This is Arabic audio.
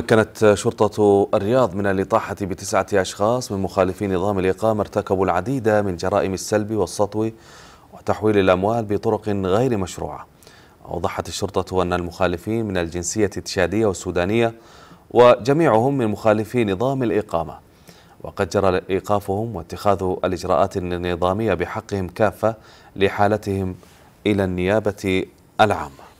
تمكنت شرطة الرياض من الإطاحة بتسعة أشخاص من مخالفي نظام الإقامة ارتكبوا العديد من جرائم السلب والسطو وتحويل الأموال بطرق غير مشروعة أوضحت الشرطة أن المخالفين من الجنسية التشادية والسودانية وجميعهم من مخالفي نظام الإقامة وقد جرى إيقافهم واتخاذ الإجراءات النظامية بحقهم كافة لحالتهم إلى النيابة العامة